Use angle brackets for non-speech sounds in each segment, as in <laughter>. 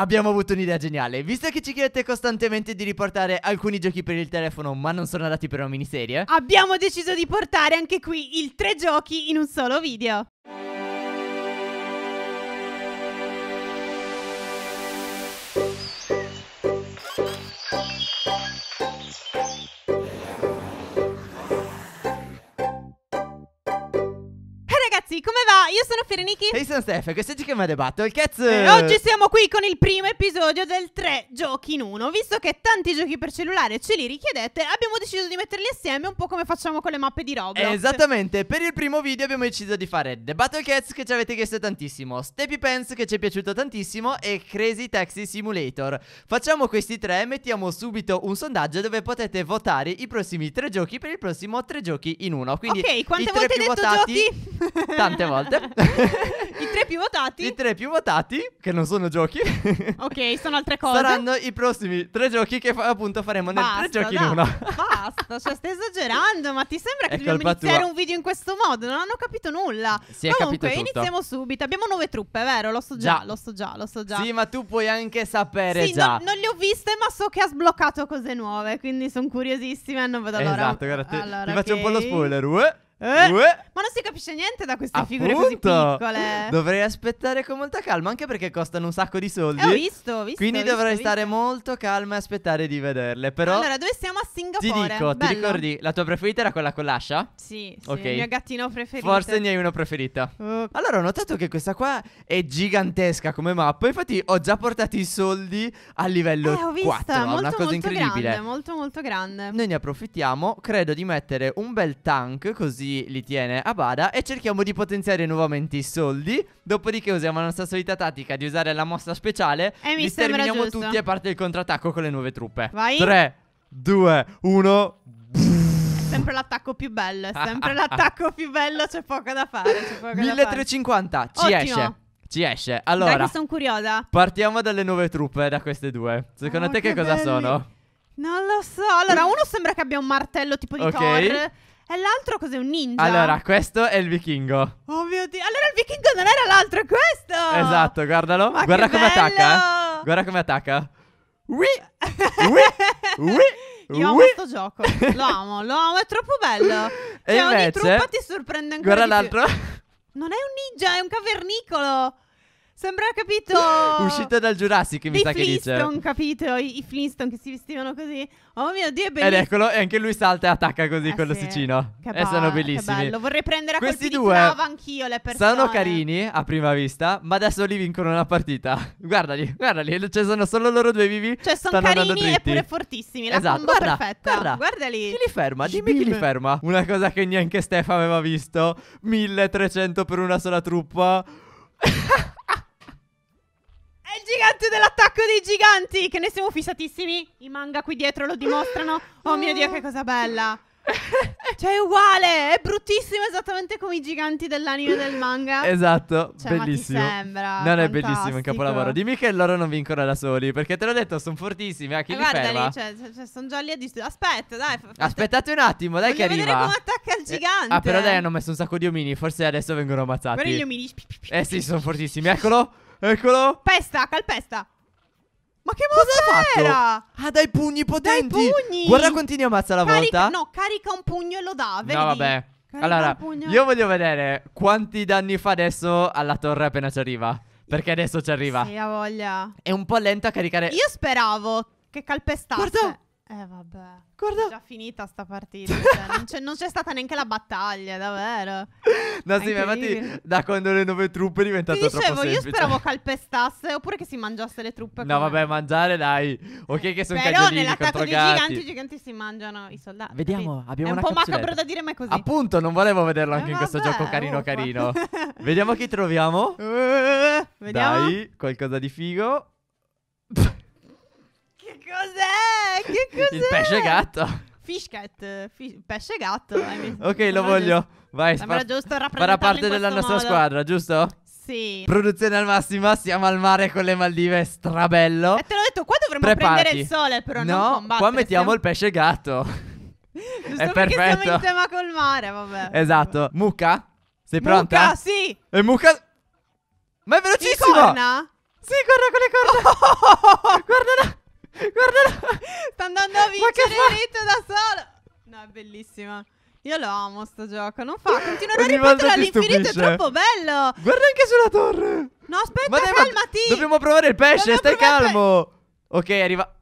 abbiamo avuto un'idea geniale. Visto che ci chiedete costantemente di riportare alcuni giochi per il telefono, ma non sono adatti per una miniserie, abbiamo deciso di portare anche qui il tre giochi in un solo video. io sono Fereniki. E hey, io sono Steph, questo è Chicken The Battle Cats. E oggi siamo qui con il primo episodio del 3 giochi in 1 Visto che tanti giochi per cellulare ce li richiedete, abbiamo deciso di metterli assieme un po' come facciamo con le mappe di Roblox. Esattamente, per il primo video abbiamo deciso di fare The Battle Cats che ci avete chiesto tantissimo, Steppy Pants che ci è piaciuto tantissimo e Crazy Taxi Simulator. Facciamo questi tre e mettiamo subito un sondaggio dove potete votare i prossimi tre giochi per il prossimo 3 giochi in 1 Quindi ok, quante volte hai detto votati, giochi? Tante volte. <laughs> I tre più votati. I tre più votati, che non sono giochi. ok, sono altre cose. Saranno i prossimi tre giochi che fa- appunto faremo Basta, nel tre giochi da. in uno. Basta, cioè stai esagerando, ma ti sembra che ecco dobbiamo iniziare tua. un video in questo modo? Non hanno capito nulla. Si Comunque, capito iniziamo subito. Abbiamo nuove truppe, vero? Lo so già, già, lo so già, lo so già. Sì, ma tu puoi anche sapere sì, già. No, non le ho viste, ma so che ha sbloccato cose nuove, quindi sono curiosissima e non vedo l'ora. Esatto, guarda, ti, allora, ti okay. faccio un po' lo spoiler. Uè. Eh, ma non si capisce niente da queste Appunto. figure così piccole. Dovrei aspettare con molta calma, anche perché costano un sacco di soldi. Eh, ho visto, ho visto. Quindi visto, dovrei visto. stare molto calma e aspettare di vederle. Però. Allora, dove siamo a Singapore? Ti dico, Bello. ti ricordi? La tua preferita era quella con l'ascia? Sì, sì. Okay. Il mio gattino preferito. Forse ne hai una preferita. Uh. Allora, ho notato che questa qua è gigantesca come mappa. Infatti, ho già portato i soldi a livello eh, ho visto, 4. Molto, una cosa molto incredibile. Grande, molto, molto grande. Noi ne approfittiamo. Credo di mettere un bel tank così li, li, tiene a bada e cerchiamo di potenziare nuovamente i soldi. Dopodiché usiamo la nostra solita tattica di usare la mossa speciale. E eh, mi li sterminiamo tutti e parte il contrattacco con le nuove truppe. Vai. 3, 2, 1. sempre l'attacco più bello. È sempre <laughs> l'attacco più bello. C'è poco da fare. Poco 1350. Da fare. Ci Ottimo. esce. Ci esce. Allora, Dai, sono curiosa. Partiamo dalle nuove truppe, da queste due. Secondo oh, te, che, che cosa belli. sono? Non lo so. Allora, uno sembra che abbia un martello tipo di okay. Thor. E l'altro cos'è un ninja? Allora, questo è il vichingo. Oh mio dio. Allora il vichingo non era l'altro, è questo. Esatto, guardalo. Ma Guarda come eh. bello. attacca. Guarda come attacca. Ui! Ui! Ui! Io amo questo gioco. Lo amo, lo amo, è troppo bello. E cioè, invece, ogni truppa ti sorprende ancora. Guarda l'altro. Non è un ninja, è un cavernicolo. Sembra capito. <laughs> Uscita dal Jurassic, mi sa che dice. I Flintstone, capito? I, I Flintstone che si vestivano così. Oh mio dio, è bellissimo. Ed eccolo, e anche lui salta e attacca così eh con sì. l'ossicino. Che e eh, sono bellissimi. Che bello. Vorrei prendere a Questi due anch'io le persone. Sono carini a prima vista, ma adesso li vincono una partita. <laughs> Guardali, guardali, cioè sono solo loro due vivi. Cioè sono carini eppure fortissimi, la esatto. combo guarda, perfetta. Guarda. Guardali. Chi li ferma? Dimmi Dimmi. chi li ferma. Una cosa che neanche Stefano aveva visto. 1300 per una sola truppa. <laughs> il gigante dell'attacco dei giganti, che ne siamo fissatissimi. I manga qui dietro lo dimostrano. Oh mio Dio, che cosa bella. <laughs> Cioè, è uguale, è bruttissimo esattamente come i giganti dell'anime del manga. Esatto, cioè, bellissimo. Ma ti sembra? Non fantastico. è bellissimo, il capolavoro. Dimmi che loro non vincono da soli, perché te l'ho detto, sono fortissimi. A ah, chi eh, li guarda cioè, cioè, cioè sono già lì a distruggere. Aspetta, dai. Fate... Aspettate un attimo, dai, Voglio che arriva. come attacca il eh, gigante. Eh, ah, però dai, hanno messo un sacco di omini. Forse adesso vengono ammazzati. Però gli omini. Eh sì, sono fortissimi. Eccolo. Eccolo. Pesta, calpesta. Ma che mossa era? Ah, dai pugni potenti. Dai pugni. Guarda quanti ne ammazza la volta. No, carica un pugno e lo dà. Vedi? No, vabbè. Carica allora, io voglio vedere quanti danni fa adesso alla torre appena ci arriva. Perché adesso ci arriva. Sì, ha voglia. È un po' lento a caricare. Io speravo che calpestasse. Guarda. Eh vabbè, Guarda... è già finita sta partita, cioè, non, c'è, non, c'è, stata neanche la battaglia, davvero. No sì, ma infatti da quando le nuove truppe è diventato Ti dicevo, troppo semplice. io speravo calpestasse oppure che si mangiasse le truppe. No come... vabbè, mangiare dai, ok che sono Però cagnolini contro dei giganti, i giganti si mangiano i soldati. Vediamo, sì. abbiamo una È un po' capsuletta. macabro da dire ma è così. Appunto, non volevo vederlo eh, anche eh, in questo vabbè, gioco carino uffa. carino. <laughs> Vediamo chi troviamo. Uh, vediamo. Dai, qualcosa di figo. che cos'è? Eh, che cos'è? Il pesce gatto. Fish cat, fish, pesce gatto. ok, lo voglio. Vai, sembra giusto Farà parte della nostra modo. squadra, giusto? Sì. Produzione al massimo, siamo al mare con le Maldive, strabello. E eh, te l'ho detto, qua dovremmo Preparati. prendere il sole, però no, qua mettiamo siamo... il pesce gatto. <laughs> Giusto È perfetto. siamo in tema col mare, vabbè. Esatto. Mucca? Sei pronta? Mucca, sì. E Mucca... Ma è velocissimo! Sì, corna? Sì, corre con le corna. Oh. Guarda là. Guardalo, sta andando a vincere il rito da solo. No, è bellissima. Io lo amo sto gioco, non fa, continuerò a ripetere all'infinito, è troppo bello Guarda anche sulla torre No aspetta, ma calmati Dobbiamo provare il pesce, dobbiamo stai calmo pe- Ok, arriva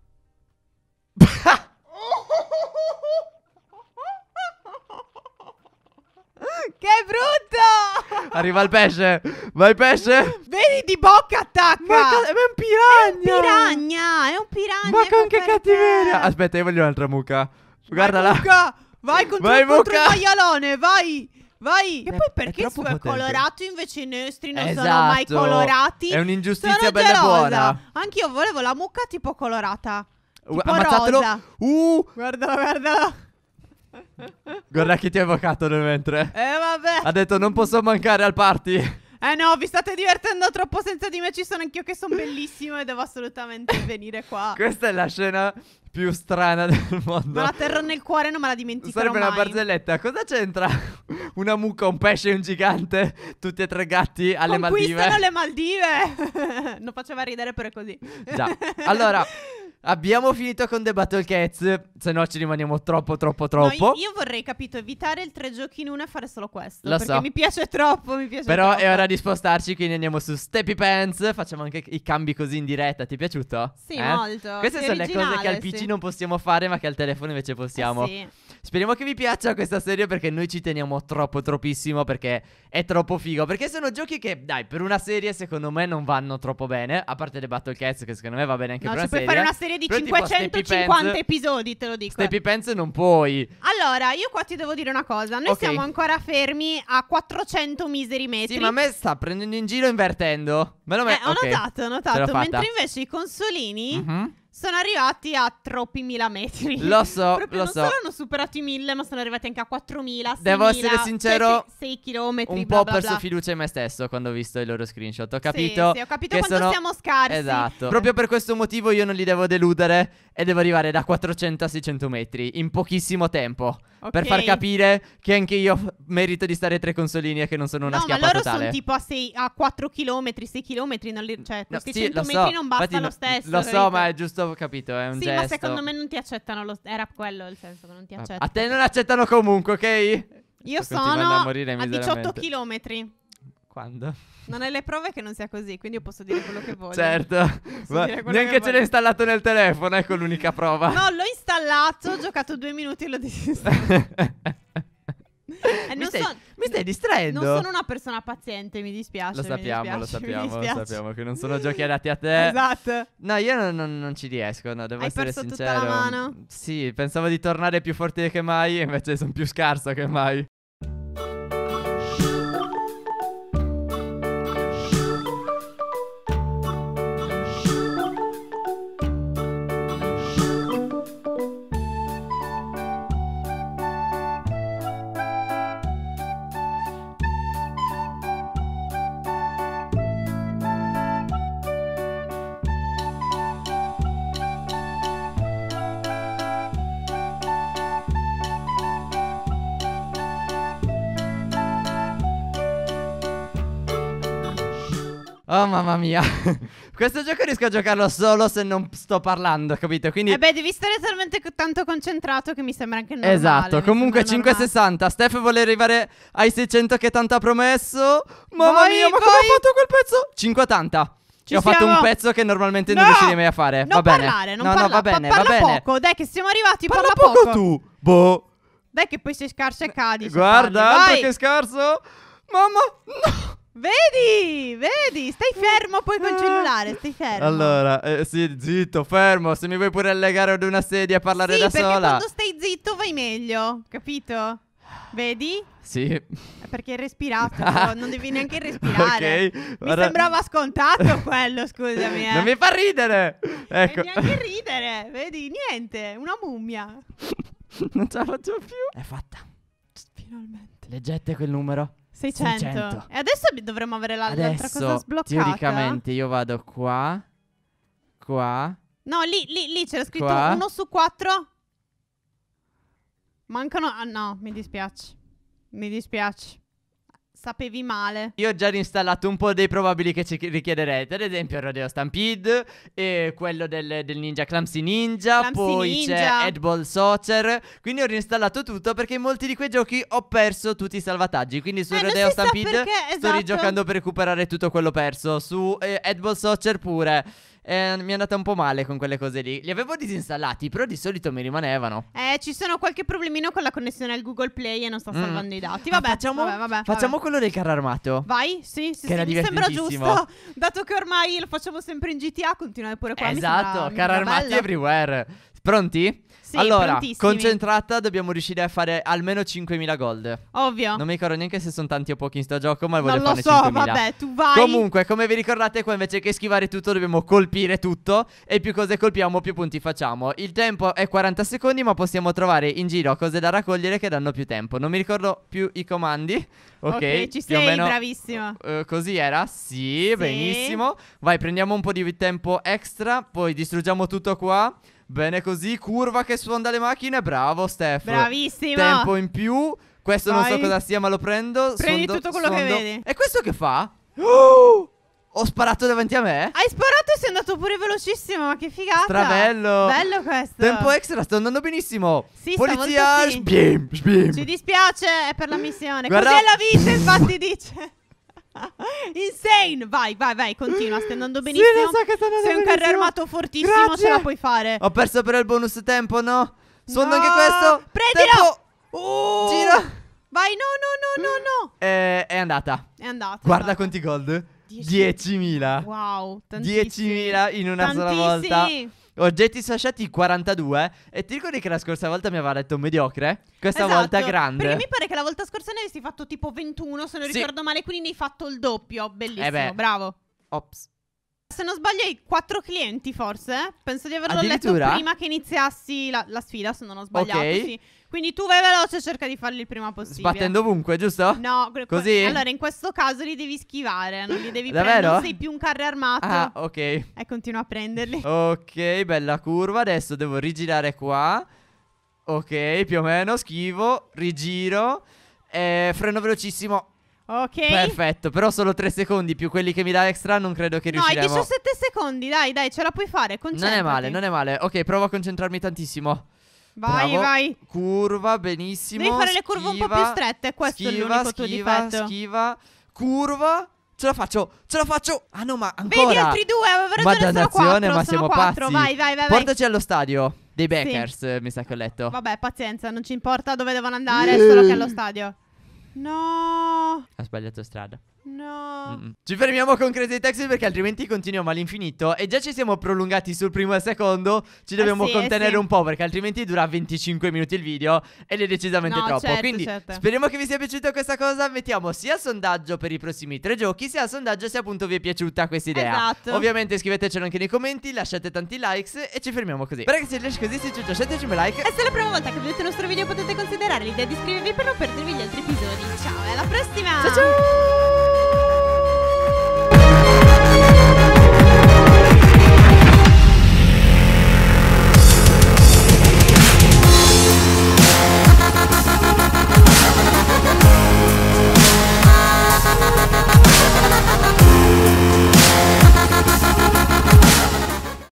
Che brutto! Arriva il pesce! Vai pesce! Vedi di bocca attacca! Ma, è un piragna! È un piragna! È un piragna! Ma con che cattiveria! Aspetta, io voglio un'altra mucca. Guarda là! Mucca! Vai contro, vai, contro il maialone, vai! Vai! E poi perché è, è colorato invece i nostri non esatto. sono mai colorati? È un'ingiustizia bella gelosa. buona. Anch'io volevo la mucca tipo colorata. Uh, tipo uh, ammazzatelo. Rosa. Uh! Guardala, guardala. Guarda chi ti ha evocato nel mentre. Eh vabbè. Ha detto non posso mancare al party. Eh no, vi state divertendo troppo senza di me, ci sono anch'io che sono bellissimo e devo assolutamente <laughs> venire qua. Questa è la scena più strana del mondo. Me la terrò nel cuore non me la dimenticherò Sarebbe mai. una barzelletta. Cosa c'entra <laughs> una mucca, un pesce e un gigante? Tutti e tre gatti alle Conquistano Maldive. Conquistano le Maldive! <laughs> non faceva ridere però è così. Già. Allora... Abbiamo finito con The Battle Cats, se no ci rimaniamo troppo troppo troppo. No, io vorrei capito evitare il tre giochi in una e fare solo questo, Lo perché so. mi piace troppo, mi piace Però troppo. è ora di spostarci, quindi andiamo su Steppy Pants, facciamo anche i cambi così in diretta, ti è piaciuto? Sì, eh? molto. Queste sono le cose che al PC sì. non possiamo fare, ma che al telefono invece possiamo. Eh sì. Speriamo che vi piaccia questa serie perché noi ci teniamo troppo troppissimo perché è troppo figo. Perché sono giochi che, dai, per una serie secondo me non vanno troppo bene. A parte le Battle Cats che secondo me va bene anche no, per cioè, una serie. No, puoi fare una serie di Però 550 Pants, episodi, te lo dico. Steppy Pants non puoi. Allora, io qua ti devo dire una cosa. Noi okay. siamo ancora fermi a 400 miseri metri. Sì, ma a me sta prendendo in giro invertendo. Me lo eh, me- eh, ho okay. notato, ho notato. Mentre invece i consolini... Mm-hmm sono arrivati a troppi mila metri. Lo so, <laughs> Proprio lo non so. solo hanno superato i mille, ma sono arrivati anche a 4000. 6.000, Devo essere cioè, sincero. 6 km. Un po' ho perso fiducia in me stesso quando ho visto i loro screenshot. Ho capito. Sì, sì ho capito quanto sono... siamo scarsi. Esatto. Eh. Proprio per questo motivo io non li devo deludere. E devo arrivare da 400 a 600 metri in pochissimo tempo. Okay. Per far capire che anche io <laughs> merito di stare tre consolini e che non sono una no, schiappa totale. No, ma loro sono tipo a, sei, a 4 km, 6 km, non li, cioè no, questi sì, 100 metri so. non bastano lo stesso. Lo so, ma è giusto, capito, è un sì, gesto. Sì, ma secondo me non ti accettano lo era quello il senso, non ti accettano. A te non accettano comunque, ok? Io sono a 18 km. Quando? Non hai le prove che non sia così, quindi io posso dire quello che voglio. Certo, <laughs> neanche ce l'hai installato nel telefono, ecco l'unica prova. No, l'ho installato, ho giocato due minuti e l'ho disinstallato. <laughs> Eh, mi, stai, so, mi, stai, distraendo. Non sono una persona paziente, mi dispiace. Lo sappiamo, dispiace, lo sappiamo, lo sappiamo che non sono giochi adatti a te. esatto. No, io non, non, non, ci riesco, no, devo Hai essere perso sincero. Tutta la mano. Sì, pensavo di tornare più forte che mai, invece sono più scarso che mai. Oh mamma mia, <laughs> questo gioco riesco a giocarlo solo se non sto parlando, capito? Quindi... Vabbè, eh devi stare talmente tanto concentrato che mi sembra anche normale Esatto, comunque 5,60, Steph vuole arrivare ai 600 che tanto ha promesso Mamma voi, mia, ma voi... come ha fatto quel pezzo? 5,80 ci ho fatto un pezzo che normalmente no! non riuscirei mai a fare. Non va bene. parlare, non no, parla, no, va bene, pa- parla va bene. poco. Dai, che siamo arrivati. Parla, parla poco, poco tu. Boh. Dai, che poi sei scarso e cadi. Guarda, altro che scarso. Mamma, no. Vedi, vedi, stai fermo poi col cellulare, stai fermo. Allora, eh, sì, zitto, fermo, se mi vuoi pure allegare ad una sedia a parlare sì, da sola. Sì, perché quando stai zitto vai meglio, capito? Vedi? Sì. Perché respirato, <laughs> non devi neanche respirare. Okay, guarda... Mi sembrava scontato <laughs> quello, scusami. Eh. Non mi fa ridere. Eh, ecco. E neanche <laughs> ridere, vedi? Niente, una mummia. non ce la faccio più. È fatta. Finalmente. Leggete quel numero. 600. 600. E adesso dovremmo avere la, adesso, l'altra cosa sbloccata. Teoricamente io vado qua. Qua. No, lì, lì, lì c'era scritto 1 su 4. Mancano. Ah, no, mi dispiace. Mi dispiace. Sapevi male. Io ho già installato un po' dei probabili che ci richiederete. Ad esempio, il Rodeo Stampede, eh, quello del, del, Ninja Clumsy Ninja. Clumsy poi Ninja. c'è Headball Soccer. Quindi ho reinstallato tutto perché in molti di quei giochi ho perso tutti i salvataggi. Quindi su eh, Rodeo Stampede perché, esatto. sto rigiocando per recuperare tutto quello perso. Su eh, Headball Soccer pure eh, mi è andata un po' male con quelle cose lì. Li avevo disinstallati, però di solito mi rimanevano. Eh, ci sono qualche problemino con la connessione al Google Play e non sta mm. salvando mm. i dati. Vabbè, ah, facciamo, vabbè, vabbè, facciamo vabbè. quello del carro armato. Vai, sì, sì, che sì, era mi sembra giusto. <laughs> Dato che ormai lo facciamo sempre in GTA, continuare pure qua. Esatto, carro armati bello. everywhere. Pronti? Sì, allora, concentrata, dobbiamo riuscire a fare almeno 5.000 gold. Ovvio. Non mi ricordo neanche se sono tanti o pochi in sto gioco, ma voglio non 5.000. Non lo so, 5.000. vabbè, tu vai. Comunque, come vi ricordate, qua invece che schivare tutto dobbiamo colpire tutto e più cose colpiamo, più punti facciamo. Il tempo è 40 secondi, ma possiamo trovare in giro cose da raccogliere che danno più tempo. Non mi ricordo più i comandi. Ok, okay ci sei, meno, bravissimo. Uh, così era? Sì, sì, benissimo. Vai, prendiamo un po' di tempo extra, poi distruggiamo tutto qua. Bene così, curva che sfonda le macchine, bravo Steph. Bravissimo. Tempo in più. Questo Vai. non so cosa sia, ma lo prendo. Prendi sondo, tutto quello sondo. che vedi. E questo che fa? Oh! <gasps> Ho sparato davanti a me. Hai sparato e sei andato pure velocissimo. Ma che figata. Strabello. Bello questo. Tempo extra, sto andando benissimo. Sì, Polizia. Sì. Sbim, sbim. Ci dispiace, è per la missione. Guarda. Così è la vita, infatti, dice. <laughs> Insane! Vai, vai, vai, continua. Stai andando benissimo. Sì, lo so che sta andando Sei un carro armato fortissimo, Grazie. ce la puoi fare. Ho perso per il bonus tempo, no? Sono No. anche questo. Prendilo! Tempo. Oh. Gira. Vai, no, no, no, no, no. Eh, è andata. È andata. Guarda andata. quanti gold. 10.000. Wow, tantissimi. 10.000 in una sola volta. Tantissimi oggetti sasciati 42. E ti ricordi che la scorsa volta mi aveva detto mediocre? Questa esatto, volta grande. Perché mi pare che la volta scorsa ne avessi fatto tipo 21, se non sì. ricordo male, quindi ne hai fatto il doppio. Bellissimo, eh bravo. Ops se non sbaglio hai quattro clienti forse. Penso di averlo letto prima che iniziassi la, la sfida, se non ho sbagliato. Ok. Sì. Quindi tu vai veloce e cerca di farli il prima possibile. Sbattendo ovunque, giusto? No, così. Allora, in questo caso li devi schivare, non li devi Davvero? prendere. Non sei più un carro armato. Ah, ok. E eh, continua a prenderli. Ok, bella curva. Adesso devo rigirare qua. Ok, più o meno, schivo, rigiro. Eh, freno velocissimo. Ok. Perfetto, però solo 3 secondi più quelli che mi dà extra non credo che riusciremo. No, 17 secondi, dai, dai, ce la puoi fare, concentrati. Non è male, non è male. Ok, provo a concentrarmi tantissimo. Vai, Bravo. vai. Curva, benissimo. Devi fare le curve un po' più strette, questo schiva, è l'unico tuo schiva, difetto. Schiva, curva. Ce la faccio, ce la faccio. Ah no, ma ancora. Vedi altri due, avevo ragione, ma sono quattro, ma siamo quattro. pazzi. Vai, vai, vai. Portaci vai. allo stadio dei Backers, sì. Eh, mi sa che ho letto. Vabbè, pazienza, non ci importa dove devono andare, solo che allo stadio. No. as balhas da estrada. Ci fermiamo con Crazy Taxi perché altrimenti continuiamo all'infinito e già ci siamo prolungati sul primo e secondo, ci eh dobbiamo sì, eh contenere sì. un po' perché altrimenti dura 25 minuti il video ed è decisamente no, troppo. Certo, Quindi certo. speriamo che vi sia piaciuta questa cosa, mettiamo sia il sondaggio per i prossimi tre giochi, sia il sondaggio se appunto vi è piaciuta questa idea. Esatto. Ovviamente scrivetecelo anche nei commenti, lasciate tanti likes e ci fermiamo così. Per se riesce così si ciuccia, scetteci un like. E se è la prima volta che vedete il nostro video potete considerare l'idea di iscrivervi per non perdervi gli altri episodi. Ciao e alla prossima! ciao! ciao!